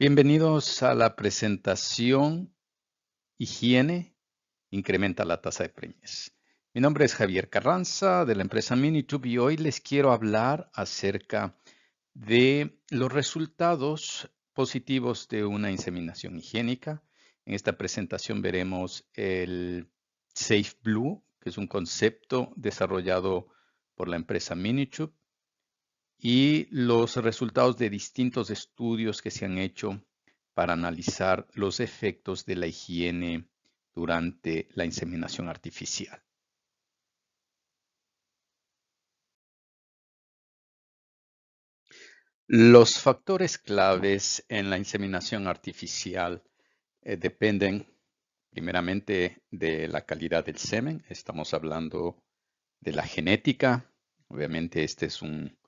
Bienvenidos a la presentación Higiene incrementa la tasa de premios. Mi nombre es Javier Carranza de la empresa Minitube y hoy les quiero hablar acerca de los resultados positivos de una inseminación higiénica. En esta presentación veremos el Safe Blue, que es un concepto desarrollado por la empresa Minitube y los resultados de distintos estudios que se han hecho para analizar los efectos de la higiene durante la inseminación artificial. Los factores claves en la inseminación artificial eh, dependen primeramente de la calidad del semen. Estamos hablando de la genética. Obviamente este es un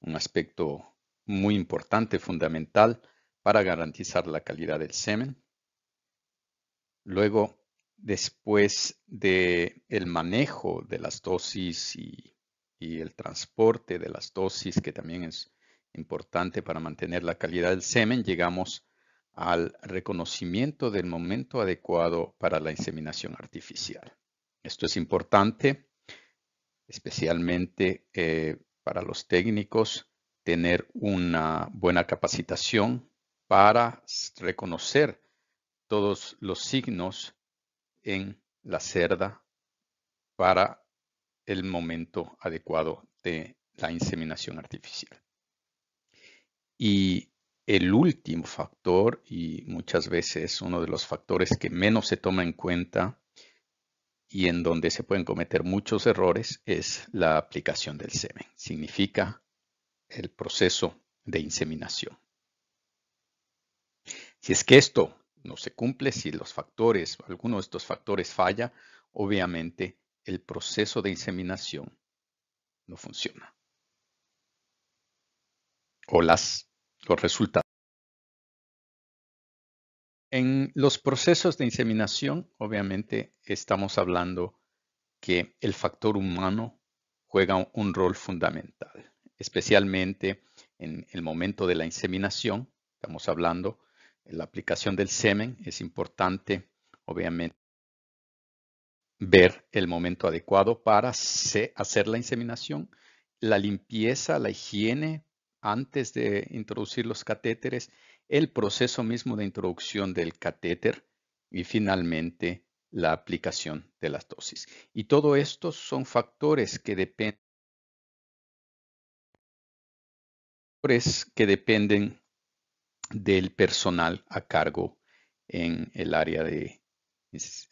un aspecto muy importante, fundamental para garantizar la calidad del semen. Luego, después del el manejo de las dosis y, el transporte de las dosis, que también es importante para mantener la calidad del semen, llegamos al reconocimiento del momento adecuado para la inseminación artificial. Esto es importante, especialmente eh, para los técnicos tener una buena capacitación para reconocer todos los signos en la cerda para el momento adecuado de la inseminación artificial. Y el último factor, y muchas veces uno de los factores que menos se toma en cuenta y en donde se pueden cometer muchos errores es la aplicación del semen. Significa el proceso de inseminación. Si es que esto no se cumple, si los factores, alguno de estos factores falla, obviamente el proceso de inseminación no funciona. O las, los resultados. En los procesos de inseminación, obviamente estamos hablando que el factor humano juega un rol fundamental, especialmente en el momento de la inseminación. Estamos hablando de la aplicación del semen. Es importante, obviamente, ver el momento adecuado para hacer la inseminación, la limpieza, la higiene antes de introducir los catéteres el proceso mismo de introducción del catéter y finalmente la aplicación de las dosis. Y todo esto son factores que dependen que dependen del personal a cargo en el área de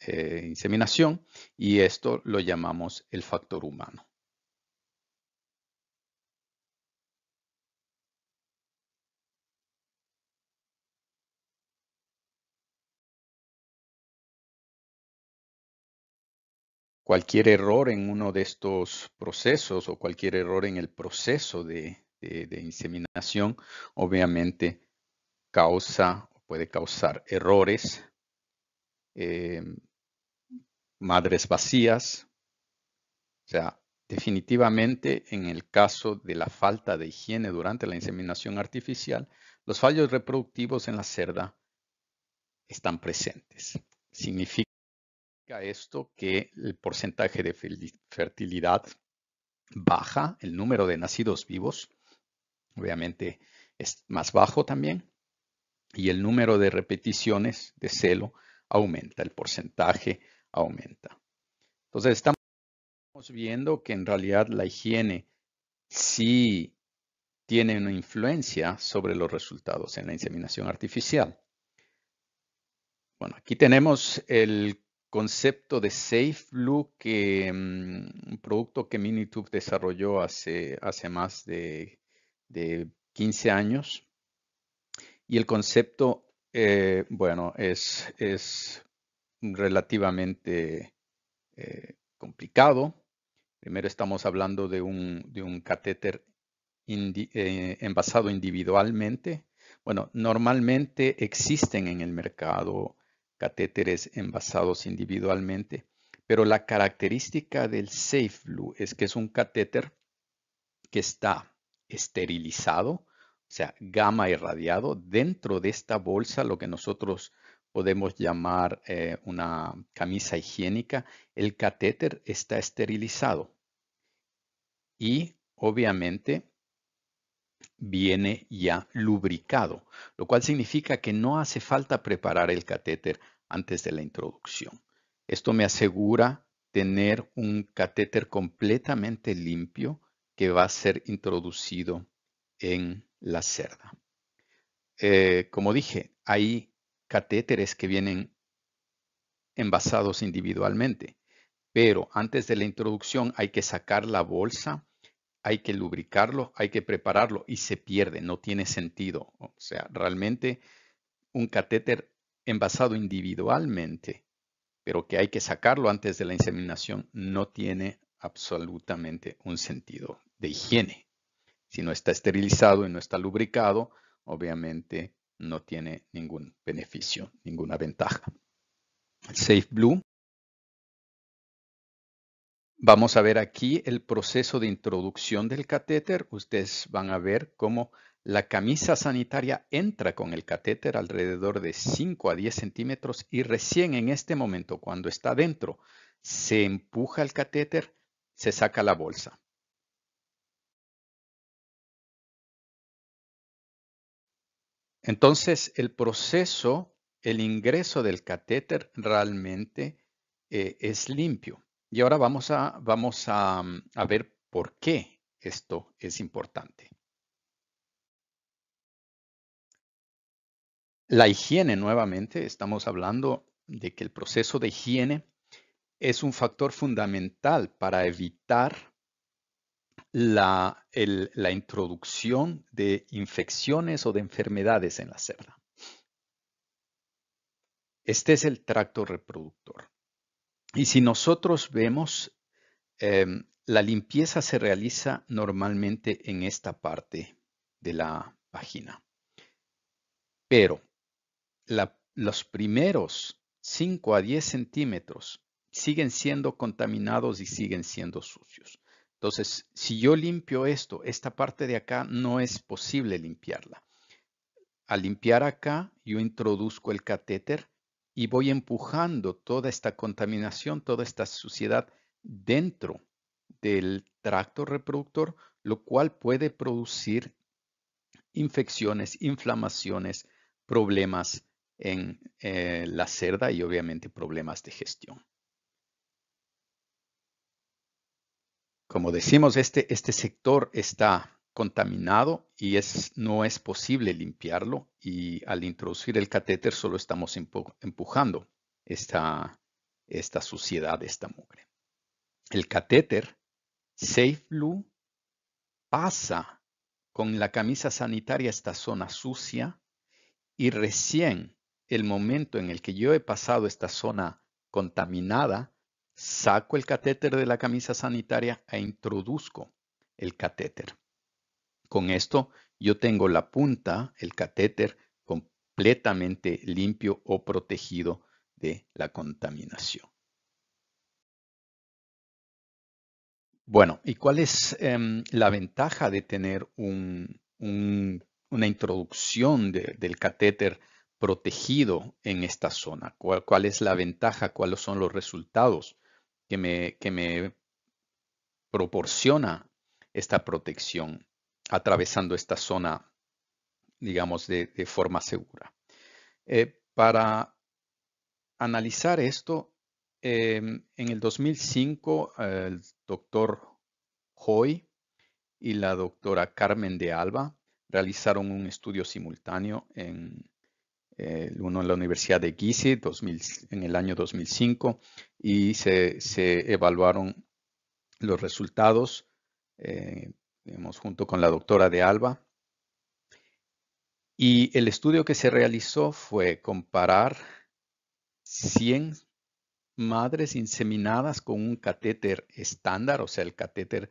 eh, inseminación y esto lo llamamos el factor humano. cualquier error en uno de estos procesos o cualquier error en el proceso de, inseminación, obviamente causa o puede causar errores, eh, madres vacías. O sea, definitivamente en el caso de la falta de higiene durante la inseminación artificial, los fallos reproductivos en la cerda están presentes. Significa esto que el porcentaje de fertilidad baja, el número de nacidos vivos, obviamente es más bajo también, y el número de repeticiones de celo aumenta, el porcentaje aumenta. Entonces estamos viendo que en realidad la higiene sí tiene una influencia sobre los resultados en la inseminación artificial. Bueno, aquí tenemos el concepto de SafeLook, que, mm, un producto que Minitube desarrolló hace, hace más de, 15 años. Y el concepto, eh, bueno, es, es relativamente eh, complicado. Primero estamos hablando de un, catéter eh, envasado individualmente. Bueno, normalmente existen en el mercado catéteres envasados individualmente. Pero la característica del Safe SafeBlue es que es un catéter que está esterilizado, o sea, gamma irradiado, dentro de esta bolsa, lo que nosotros podemos llamar eh, una camisa higiénica, el catéter está esterilizado. Y obviamente viene ya lubricado, lo cual significa que no hace falta preparar el catéter antes de la introducción. Esto me asegura tener un catéter completamente limpio que va a ser introducido en la cerda. Eh, como dije, hay catéteres que vienen envasados individualmente, pero antes de la introducción hay que sacar la bolsa hay que lubricarlo, hay que prepararlo y se pierde, no tiene sentido. O sea, realmente un catéter envasado individualmente, pero que hay que sacarlo antes de la inseminación, no tiene absolutamente un sentido de higiene. Si no está esterilizado y no está lubricado, obviamente no tiene ningún beneficio, ninguna ventaja. Safe Blue Vamos a ver aquí el proceso de introducción del catéter. Ustedes van a ver cómo la camisa sanitaria entra con el catéter alrededor de 5 a 10 centímetros y recién en este momento, cuando está dentro, se empuja el catéter, se saca la bolsa. Entonces, el proceso, el ingreso del catéter realmente eh, es limpio. Y ahora vamos mm, a, ver por qué esto es importante. La higiene, nuevamente, estamos hablando de que el proceso de higiene es un factor fundamental para evitar la, la, introducción de infecciones o de enfermedades en la cerda. Este es el tracto reproductor. Y si nosotros vemos, em, la limpieza se realiza normalmente en esta parte de la página. Pero los primeros 5 a 10 centímetros siguen siendo contaminados y siguen siendo sucios. Entonces, si yo limpio esto, esta parte de acá no es posible limpiarla. Al limpiar acá, yo introduzco el catéter y voy empujando toda esta contaminación, toda esta suciedad dentro del tracto reproductor, lo cual puede producir infecciones, inflamaciones, problemas en eh, la cerda y obviamente problemas de gestión. Como decimos, este, este sector está contaminado y es, no es posible limpiarlo y al introducir el catéter solo estamos empujando esta, esta suciedad, esta mugre. El catéter SafeBlue pasa con la camisa sanitaria esta zona sucia y recién el momento en el que yo he pasado esta zona contaminada, saco el catéter de la camisa sanitaria e introduzco el catéter. Con esto yo tengo la punta, el catéter, completamente limpio o protegido de la contaminación. Bueno, ¿y cuál es em, la ventaja de tener una introducción del catéter protegido en esta zona? ¿Cuál, es la ventaja? ¿Cuáles son los resultados que me proporciona esta protección? atravesando esta zona, digamos, de, forma segura. Eh, para analizar esto, em, en el 2005, el doctor Hoy y la doctora Carmen de Alba realizaron un estudio simultáneo en uno en la Universidad de Gizeh en el año 2005 y se, evaluaron los resultados eh, junto con la doctora de Alba. Y el estudio que se realizó fue comparar 100 madres inseminadas con un catéter estándar, o sea, el catéter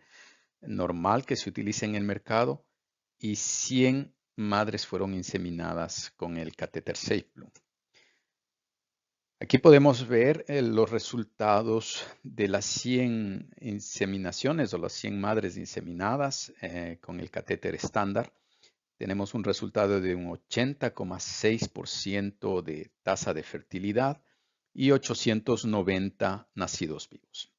normal que se utiliza en el mercado, y 100 madres fueron inseminadas con el catéter SafeBloom. Aquí podemos ver eh, los resultados de las 100 inseminaciones o las 100 madres inseminadas eh, con el catéter estándar. Tenemos un resultado de un 80,6% de tasa de fertilidad y 890 nacidos vivos.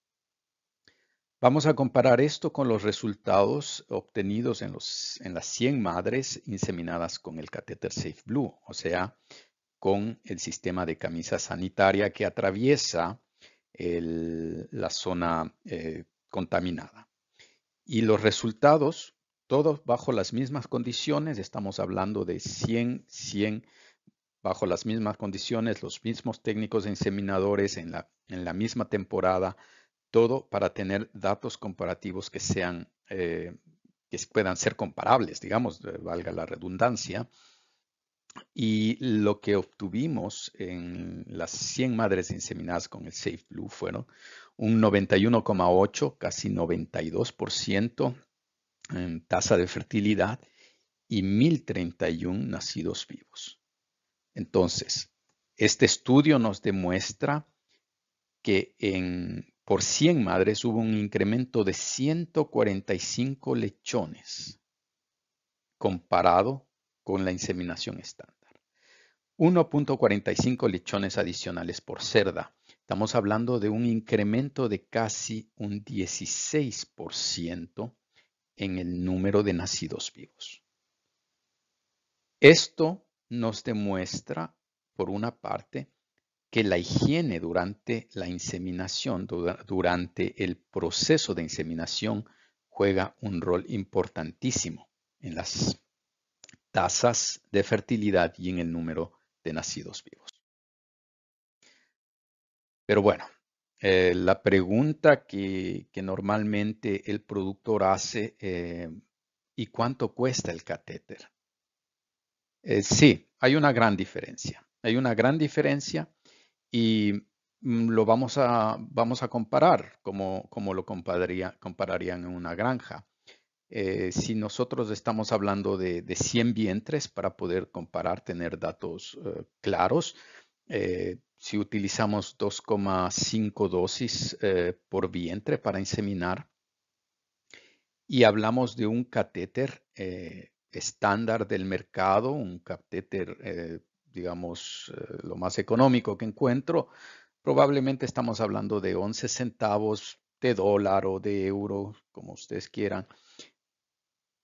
Vamos a comparar esto con los resultados obtenidos en, los, en las 100 madres inseminadas con el catéter Safe Blue, o sea, con el sistema de camisa sanitaria que atraviesa la zona eh, contaminada. Y los resultados, todos bajo las mismas condiciones, estamos hablando de 100, 100, bajo las mismas condiciones, los mismos técnicos inseminadores en la, en la misma temporada, todo para tener datos comparativos que sean, eh, que puedan ser comparables, digamos, eh, valga la redundancia, y lo que obtuvimos en las 100 madres inseminadas con el Safe Blue fueron un 91,8, casi 92% en tasa de fertilidad y 1031 nacidos vivos. Entonces, este estudio nos demuestra que por 100 madres hubo un incremento de 145 lechones comparado con la inseminación estándar. 1.45 lechones adicionales por cerda. Estamos hablando de un incremento de casi un 16% en el número de nacidos vivos. Esto nos demuestra, por una parte, que la higiene durante la inseminación, durante el proceso de inseminación, juega un rol importantísimo en las tasas de fertilidad y en el número de nacidos vivos. Pero bueno, eh, la pregunta que, normalmente el productor hace, eh, ¿y cuánto cuesta el catéter? Eh, sí, hay una gran diferencia. Hay una gran diferencia y mm, lo vamos a, vamos a comparar como, lo compararían en una granja. Eh, si nosotros estamos hablando de, 100 vientres para poder comparar, tener datos eh, claros, eh, si utilizamos 2,5 dosis por vientre para inseminar y hablamos de un catéter estándar del mercado, un catéter, digamos, lo más económico que encuentro, probablemente estamos hablando de 11 centavos de dólar o de euro, como ustedes quieran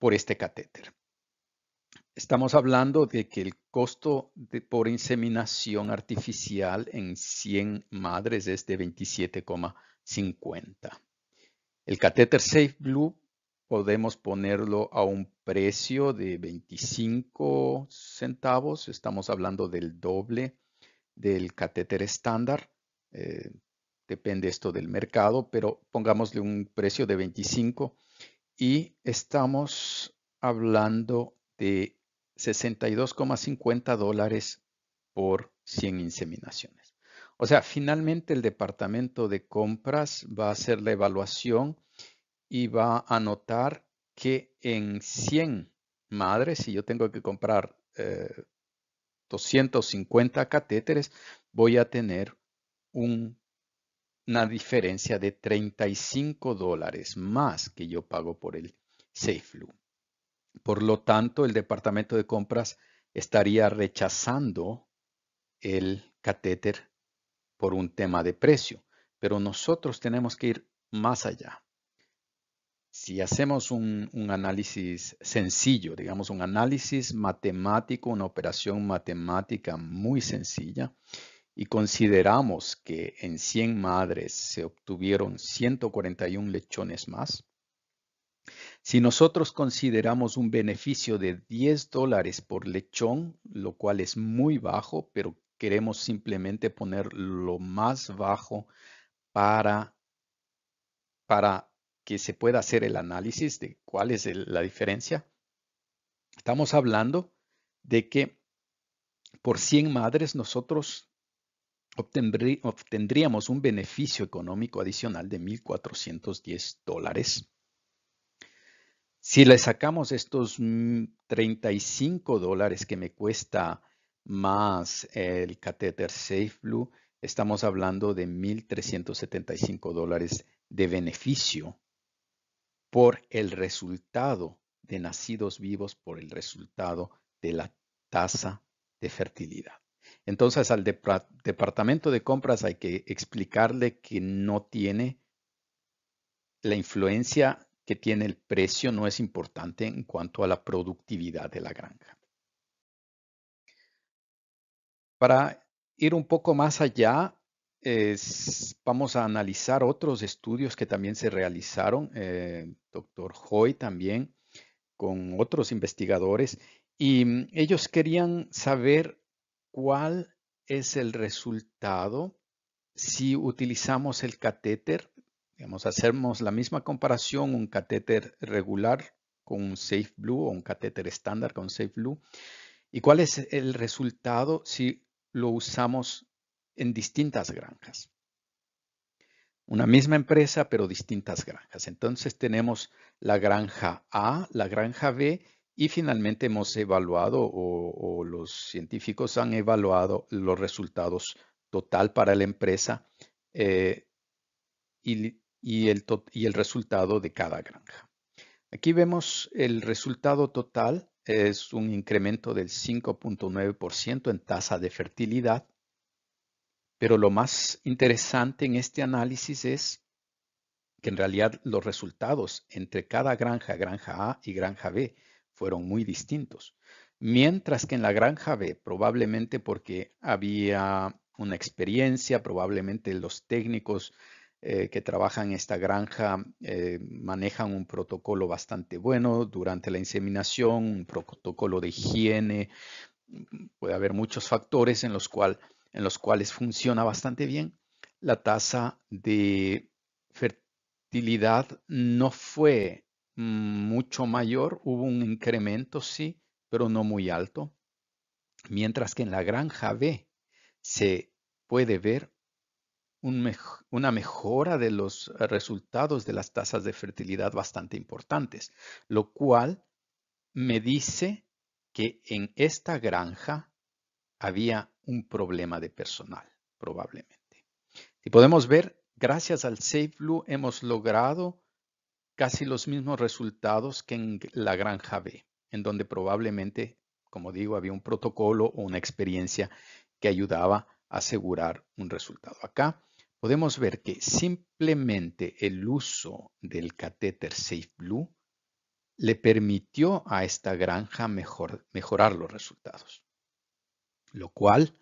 por este catéter. Estamos hablando de que el costo por inseminación artificial en 100 madres es de 27,50. El catéter Safe Blue podemos ponerlo a un precio de 25 centavos. Estamos hablando del doble del catéter estándar. Eh, depende esto del mercado, pero pongámosle un precio de 25 y estamos hablando de 62,50 dólares por 100 inseminaciones. O sea, finalmente el departamento de compras va a hacer la evaluación y va a anotar que en 100 madres, si yo tengo que comprar 250 eh, catéteres, voy a tener un una diferencia de 35 dólares más que yo pago por el SafeFlu. Por lo tanto, el departamento de compras estaría rechazando el catéter por un tema de precio, pero nosotros tenemos que ir más allá. Si hacemos un, un análisis sencillo, digamos un análisis matemático, una operación matemática muy sencilla, y consideramos que en 100 madres se obtuvieron 141 lechones más, si nosotros consideramos un beneficio de 10 dólares por lechón, lo cual es muy bajo, pero queremos simplemente poner lo más bajo para, para que se pueda hacer el análisis de cuál es la diferencia. Estamos hablando de que por 100 madres nosotros obtendríamos un beneficio económico adicional de 1.410 dólares. Si le sacamos estos 35 mm, dólares que me cuesta más el catéter SafeBlue, estamos hablando de 1.375 dólares de beneficio por el resultado de nacidos vivos, por el resultado de la tasa de fertilidad. Entonces al departamento de compras hay que explicarle que no tiene la influencia que tiene el precio, no es importante en cuanto a la productividad de la granja. Para ir un poco más allá, vamos a analizar otros estudios que también se realizaron, eh, doctor Hoy también, con otros investigadores, y mm, ellos querían saber cuál es el resultado si utilizamos el catéter. Digamos, hacemos la misma comparación, un catéter regular con un Safe Blue o un catéter estándar con Safe Blue. ¿Y cuál es el resultado si lo usamos en distintas granjas? Una misma empresa, pero distintas granjas. Entonces tenemos la granja A, la granja B y finalmente hemos evaluado o, los científicos han evaluado los resultados total para la empresa eh, y, el y, el resultado de cada granja. Aquí vemos el resultado total es un incremento del 5.9% en tasa de fertilidad, pero lo más interesante en este análisis es que en realidad los resultados entre cada granja, granja A y granja B, fueron muy distintos. Mientras que en la granja B, probablemente porque había una experiencia, probablemente los técnicos eh, que trabajan en esta granja eh, manejan un protocolo bastante bueno durante la inseminación, un protocolo de higiene, mm, puede haber muchos factores en los cuales funciona bastante bien. La tasa de fertilidad no fue Mm, mucho mayor, hubo un incremento, sí, pero no muy alto. Mientras que en la granja B se puede ver una mejora de los resultados de las tasas de fertilidad bastante importantes, lo cual me dice que en esta granja había un problema de personal, probablemente. Y podemos ver, gracias al Blue, hemos logrado casi los mismos resultados que en la granja B, en donde probablemente, como digo, había un protocolo o una experiencia que ayudaba a asegurar un resultado. Acá podemos ver que simplemente el uso del catéter SafeBlue le permitió a esta granja mejorar los resultados, lo cual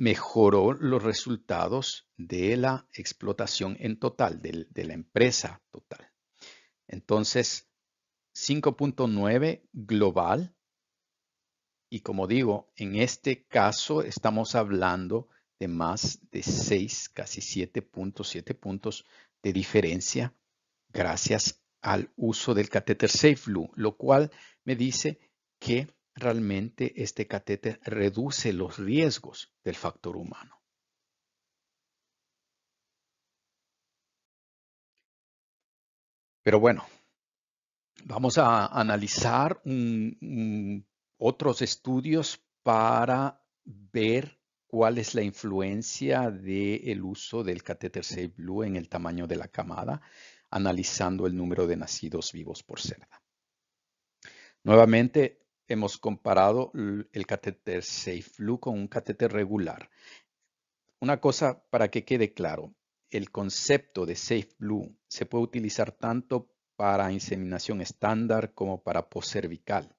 mejoró los resultados de la explotación en total, de, la empresa total. Entonces, 5.9 global. Y como digo, en este caso estamos hablando de más de 6, casi 7 puntos, puntos de diferencia gracias al uso del catéter SafeLoo, lo cual me dice que realmente este catéter reduce los riesgos del factor humano. Pero bueno, vamos a analizar otros estudios para ver cuál es la influencia del uso del catéter Save Blue en el tamaño de la camada, analizando el número de nacidos vivos por cerda. Nuevamente, hemos comparado el catéter SafeBlue con un catéter regular. Una cosa para que quede claro, el concepto de SafeBlue se puede utilizar tanto para inseminación estándar como para poscervical.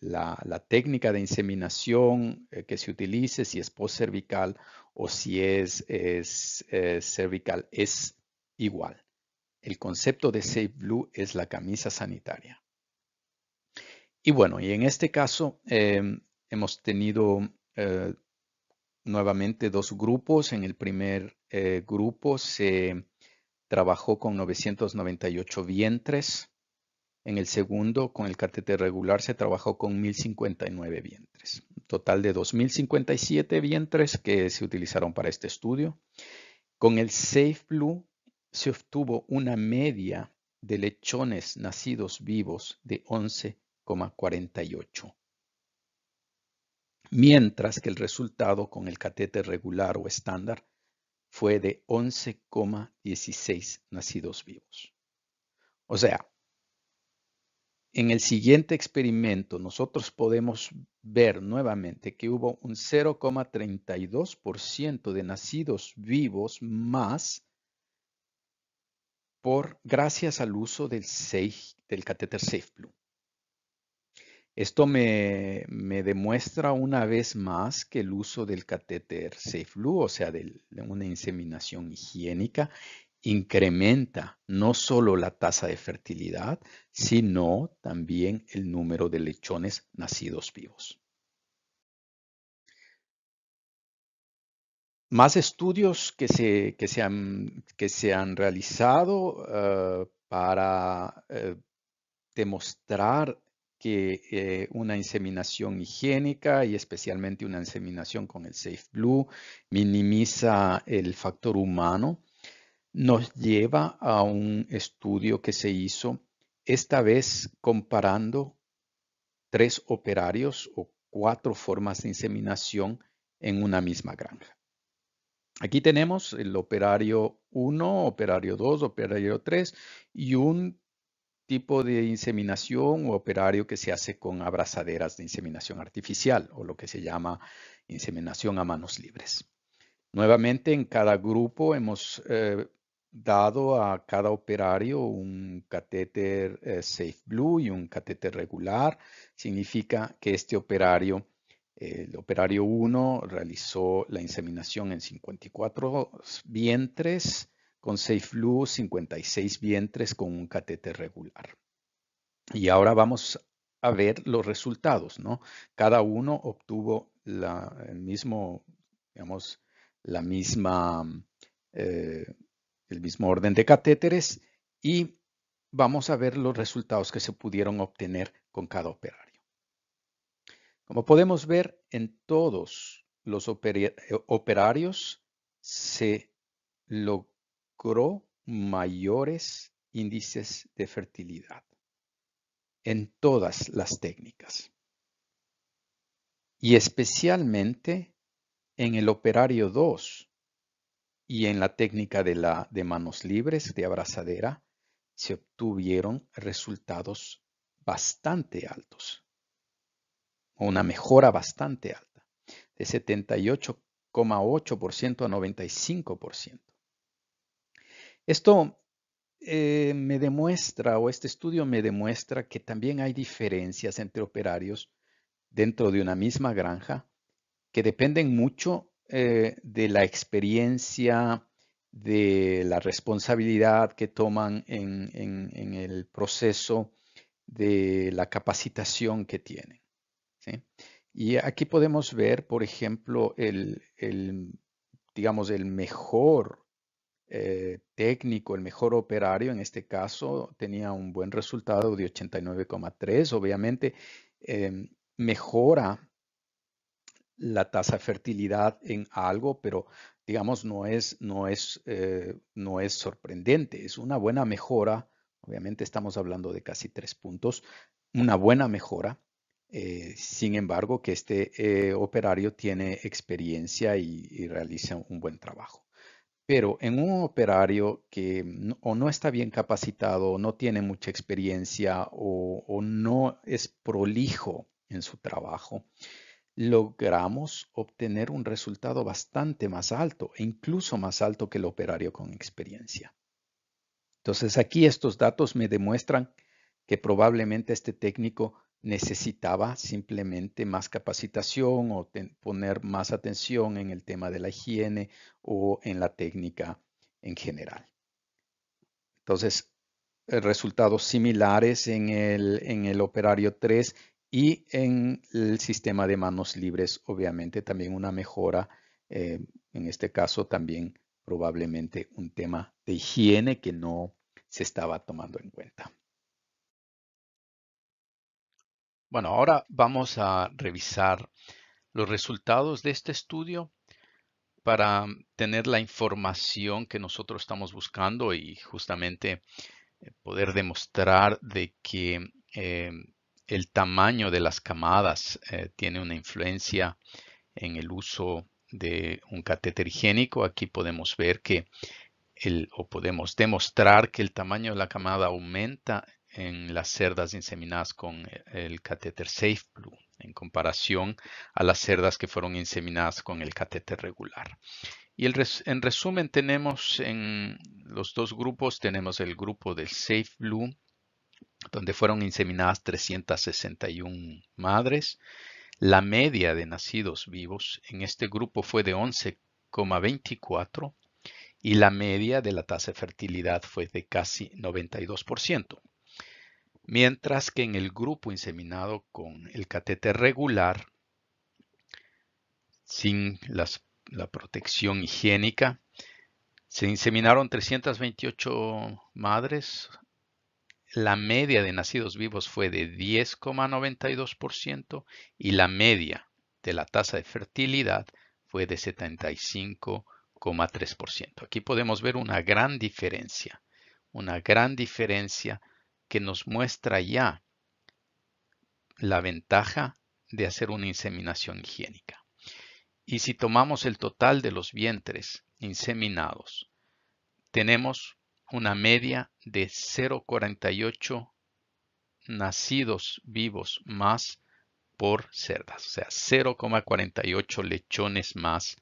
La, la, técnica de inseminación eh, que se utilice, si es poscervical o si es, es cervical, eh, es igual. El concepto de SafeBlue es la camisa sanitaria. Y bueno, y en este caso em, hemos tenido eh, nuevamente dos grupos. En el primer eh, grupo se trabajó con 998 vientres. En el segundo, con el catéter regular, se trabajó con 1059 vientres. total de 2057 vientres que se utilizaron para este estudio. Con el Safe Blue se obtuvo una media de lechones nacidos vivos de 11 48. mientras que el resultado con el catéter regular o estándar fue de 11,16 nacidos vivos. O sea, en el siguiente experimento nosotros podemos ver nuevamente que hubo un 0,32% de nacidos vivos más por gracias al uso del, del catéter SafeBlue. Esto me, demuestra una vez más que el uso del catéter SafeLu, o sea, de una inseminación higiénica, incrementa no solo la tasa de fertilidad, sino también el número de lechones nacidos vivos. Más estudios que se, que se, han, realizado eh, para eh, demostrar que eh, una inseminación higiénica y especialmente una inseminación con el Safe Blue minimiza el factor humano, nos lleva a un estudio que se hizo esta vez comparando tres operarios o cuatro formas de inseminación en una misma granja. Aquí tenemos el operario 1, operario 2, operario 3 y un tipo de inseminación o operario que se hace con abrazaderas de inseminación artificial o lo que se llama inseminación a manos libres. Nuevamente, en cada grupo hemos eh, dado a cada operario un catéter eh, Safe Blue y un catéter regular. Significa que este operario, el operario 1, realizó la inseminación en 54 vientres, con 6 56 vientres con un catéter regular. Y ahora vamos a ver los resultados, ¿no? Cada uno obtuvo la, el mismo, digamos, la misma, eh, el mismo orden de catéteres y vamos a ver los resultados que se pudieron obtener con cada operario. Como podemos ver, en todos los eh, operarios se, lo, logró mayores índices de fertilidad en todas las técnicas y especialmente en el operario 2 y en la técnica de, la, de manos libres de abrazadera se obtuvieron resultados bastante altos, una mejora bastante alta, de 78,8% a 95%. Esto eh, me demuestra, o este estudio me demuestra que también hay diferencias entre operarios dentro de una misma granja que dependen mucho eh, de la experiencia, de la responsabilidad que toman en, el proceso, de la capacitación que tienen. Y aquí podemos ver, por ejemplo, el, el digamos, el mejor eh, técnico, el mejor operario, en este caso tenía un buen resultado de 89,3. Obviamente em, mejora la tasa de fertilidad en algo, pero digamos no es, no es, eh, no es sorprendente, es una buena mejora. Obviamente estamos hablando de casi tres puntos, una buena mejora. Eh, sin embargo, que este operario tiene experiencia y, y realiza un buen trabajo. Pero en un operario que o no está bien capacitado, o no tiene mucha experiencia, o, o no es prolijo en su trabajo, logramos obtener un resultado bastante más alto e incluso más alto que el operario con experiencia. Entonces aquí estos datos me demuestran que probablemente este técnico necesitaba simplemente más capacitación o poner más atención en el tema de la higiene o en la técnica en general. Entonces, eh, resultados similares en el, en el operario 3 y en el sistema de manos libres, obviamente también una mejora, eh, en este caso también probablemente un tema de higiene que no se estaba tomando en cuenta. Bueno, ahora vamos a revisar los resultados de este estudio para tener la información que nosotros estamos buscando y justamente eh, poder demostrar de que em, el tamaño de las camadas eh, tiene una influencia en el uso de un catéter higiénico. Aquí podemos ver que el, o podemos demostrar que el tamaño de la camada aumenta en las cerdas inseminadas con el catéter safe blue en comparación a las cerdas que fueron inseminadas con el catéter regular. Y en resumen tenemos en los dos grupos, tenemos el grupo del safe blue, donde fueron inseminadas 361 madres. La media de nacidos vivos en este grupo fue de 11,24 y la media de la tasa de fertilidad fue de casi 92% mientras que en el grupo inseminado con el catéter regular, sin la protección higiénica, se inseminaron 328 madres. La media de nacidos vivos fue de 10,92% y la media de la tasa de fertilidad fue de 75,3%. Aquí podemos ver una gran diferencia, una gran diferencia que nos muestra ya la ventaja de hacer una inseminación higiénica. Y si tomamos el total de los vientres inseminados, tenemos una media de 0,48 nacidos vivos más por cerdas, o sea, 0,48 lechones más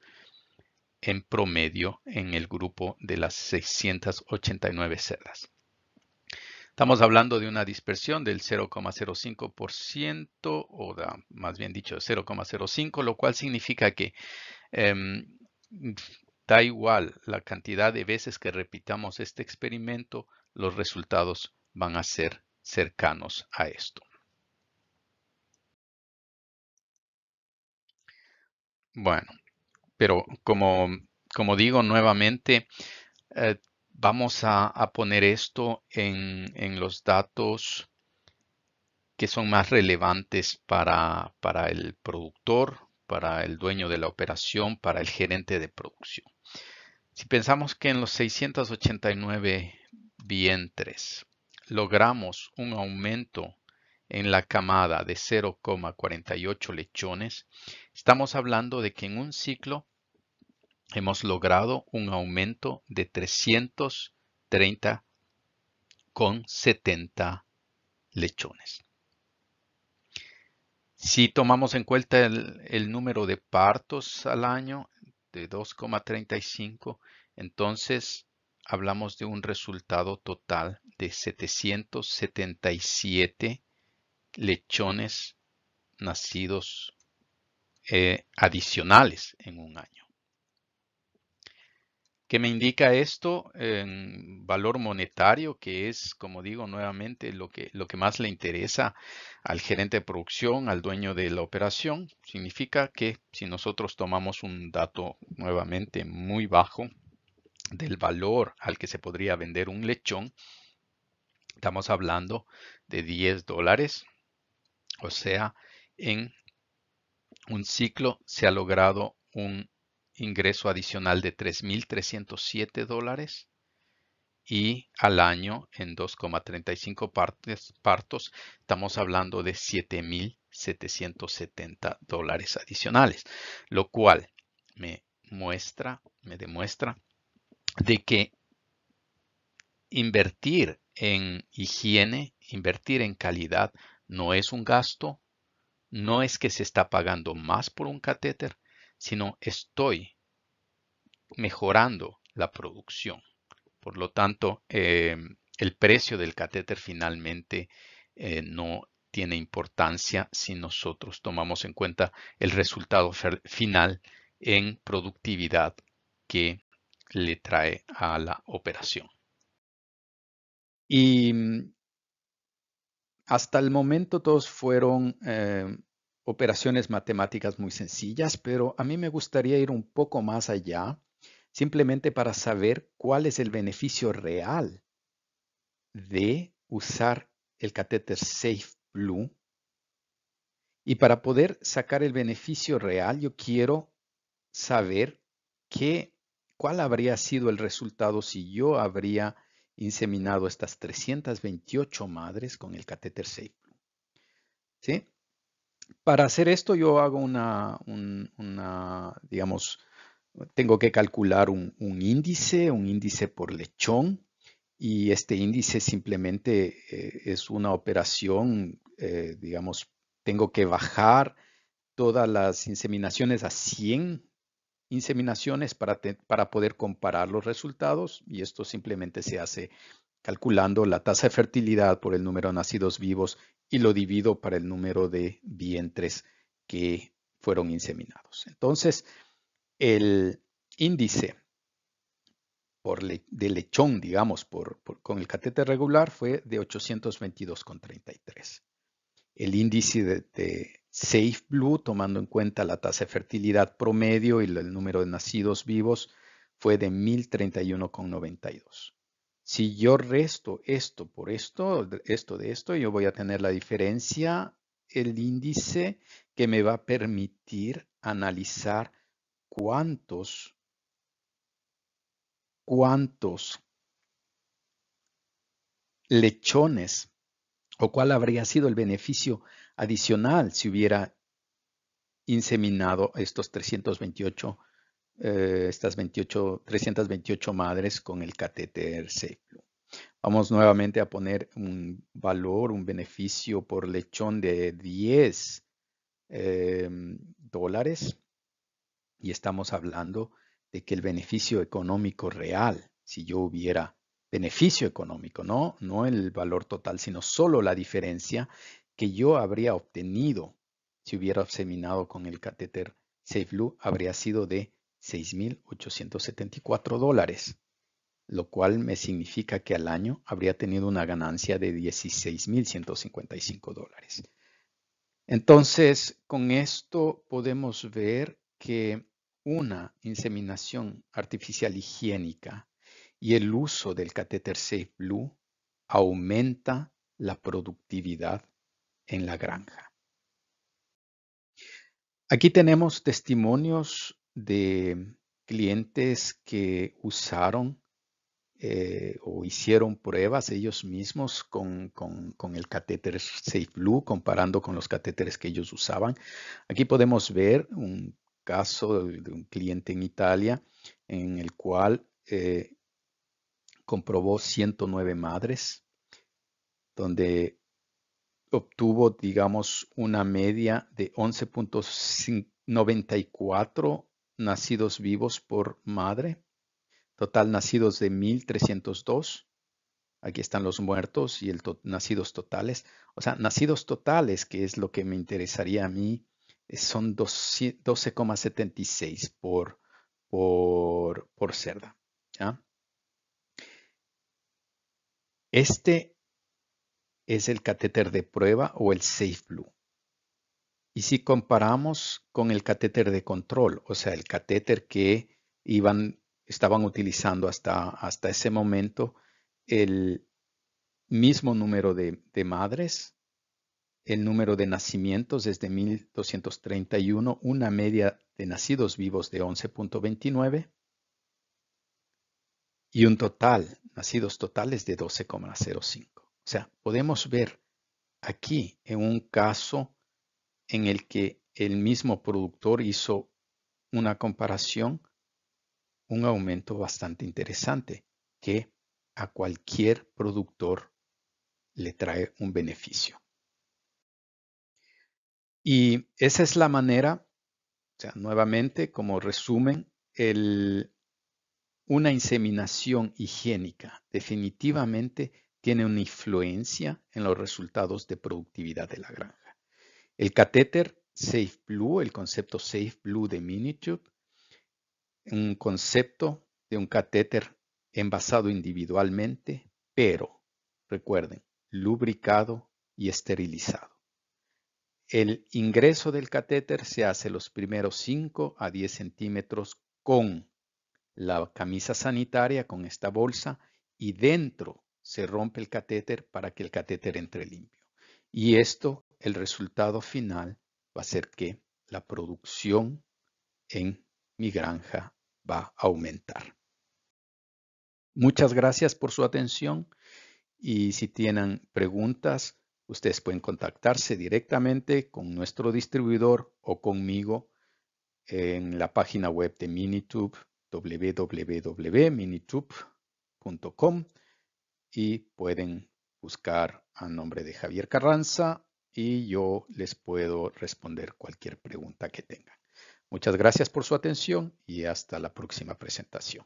en promedio en el grupo de las 689 cerdas. Estamos hablando de una dispersión del 0,05% o más bien dicho 0,05, lo cual significa que em, da igual la cantidad de veces que repitamos este experimento, los resultados van a ser cercanos a esto. Bueno, pero como, digo nuevamente, eh, Vamos a, poner esto en, los datos que son más relevantes para, para el productor, para el dueño de la operación, para el gerente de producción. Si pensamos que en los 689 vientres logramos un aumento en la camada de 0,48 lechones, estamos hablando de que en un ciclo hemos logrado un aumento de 330 con 70 lechones. Si tomamos en cuenta el, número de partos al año de 2,35, entonces hablamos de un resultado total de 777 lechones nacidos eh, adicionales en un año. ¿Qué me indica esto en valor monetario, que es, como digo nuevamente, lo que, lo que más le interesa al gerente de producción, al dueño de la operación. Significa que si nosotros tomamos un dato nuevamente muy bajo del valor al que se podría vender un lechón, estamos hablando de 10 dólares. O sea, en un ciclo se ha logrado un ingreso adicional de 3.307 dólares y al año en 2,35 partos estamos hablando de 7.770 dólares adicionales, lo cual me muestra, me demuestra de que invertir en higiene, invertir en calidad no es un gasto, no es que se está pagando más por un catéter, sino estoy mejorando la producción. Por lo tanto, eh, el precio del catéter finalmente eh, no tiene importancia si nosotros tomamos en cuenta el resultado final en productividad que le trae a la operación. Y mm, hasta el momento todos fueron eh, operaciones matemáticas muy sencillas, pero a mí me gustaría ir un poco más allá, simplemente para saber cuál es el beneficio real de usar el catéter Safe Blue. Y para poder sacar el beneficio real, yo quiero saber qué, cuál habría sido el resultado si yo habría inseminado estas 328 madres con el catéter Safe Blue. ¿Sí? para hacer esto yo hago una, digamos, tengo que calcular un, índice, un índice por lechón, y este índice simplemente eh, es una operación, eh, digamos, tengo que bajar todas las inseminaciones a 100 inseminaciones para, para poder comparar los resultados, y esto simplemente se hace calculando la tasa de fertilidad por el número de nacidos vivos y lo divido para el número de vientres que fueron inseminados. Entonces, el índice por de lechón, digamos, por, con el catéter regular fue de 822,33. El índice de Safe Blue, tomando en cuenta la tasa de fertilidad promedio y el número de nacidos vivos, fue de 1031,92. Si yo resto esto por esto, esto de esto, yo voy a tener la diferencia, el índice que me va a permitir analizar cuántos, cuántos lechones o cuál habría sido el beneficio adicional si hubiera inseminado estos 328 eh, estas 28, 328 madres con el catéter Ceflu. Vamos nuevamente a poner un valor, un beneficio por lechón de 10 em, dólares y estamos hablando de que el beneficio económico real, si yo hubiera beneficio económico, no, no el valor total, sino solo la diferencia que yo habría obtenido si hubiera seminado con el catéter SafeBlue, habría sido de 6.874 dólares, lo cual me significa que al año habría tenido una ganancia de 16.155 dólares. Entonces, con esto podemos ver que una inseminación artificial higiénica y el uso del catéter Safe Blue aumenta la productividad en la granja. Aquí tenemos testimonios de clientes que usaron eh, o hicieron pruebas ellos mismos con, con, con el catéter SafeBlue comparando con los catéteres que ellos usaban. Aquí podemos ver un caso de, un cliente en Italia en el cual eh, comprobó 109 madres, donde obtuvo, digamos, una media de 11.94 nacidos vivos por madre. Total nacidos de 1302. Aquí están los muertos y el nacidos totales. O sea, nacidos totales, que es lo que me interesaría a mí, eh, son 12,76 por, por, por cerda. Este es el catéter de prueba o el Safe Blue. Y si comparamos con el catéter de control, o sea, el catéter que iban, estaban utilizando hasta, hasta ese momento, el mismo número de, de madres, el número de nacimientos desde 1231, una media de nacidos vivos de 11.29 y un total, nacidos totales de 12,05. O sea, podemos ver aquí en un caso en el que el mismo productor hizo una comparación, un aumento bastante interesante que a cualquier productor le trae un beneficio. Y esa es la manera, o sea, nuevamente como resumen, el, una inseminación higiénica definitivamente tiene una influencia en los resultados de productividad de la granja. El catéter Safe Blue, el concepto Safe Blue de Minitube, un concepto de un catéter envasado individualmente, pero, recuerden, lubricado y esterilizado. El ingreso del catéter se hace los primeros 5 a 10 centímetros con la camisa sanitaria, con esta bolsa, y dentro se rompe el catéter para que el catéter entre limpio. Y esto el resultado final va a ser que la producción en mi granja va a aumentar. Muchas gracias por su atención y si tienen preguntas, ustedes pueden contactarse directamente con nuestro distribuidor o conmigo en la página web de Minitube www.minitube.com y pueden buscar a nombre de Javier Carranza y yo les puedo responder cualquier pregunta que tengan. Muchas gracias por su atención y hasta la próxima presentación.